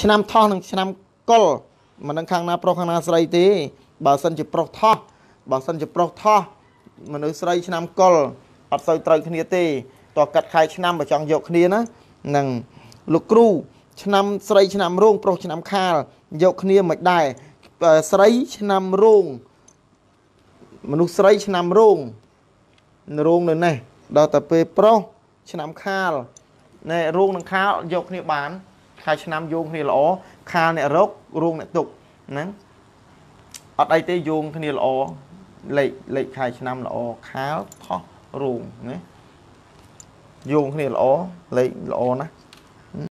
ឆ្នាំថោះនិងឆ្នាំកុលមិនដឹងខាងណាប្រុសខាងណាស្រីទេ បើសិនជាប្រុសថោះបើសិនជាប្រុសថោះមនុស្សស្រីឆ្នាំកុលអត់សូវត្រូវគ្នាទេតើកាត់ខែឆ្នាំបើចង់យកគ្នាណានឹងលោកគ្រូ ឆ្នាំស្រីឆ្នាំរោងប្រុសឆ្នាំខាលយកគ្នាមិនដែរស្រីឆ្នាំរោងមនុស្សស្រីឆ្នាំរោងរោងនៅនេះដល់តែពេលប្រុសឆ្នាំខាលណែរោងនិងខាលយកគ្នាបានថ្ងៃឆ្នាំយោងគ្នាល្អខាលអ្នករករោងអ្នកទុកហ្នឹងអត់អីទេយោងគ្នាល្អលេខលេខខែឆ្នាំល្អខាលខុសរោងណាយោងគ្នាល្អលេខល្អណាស់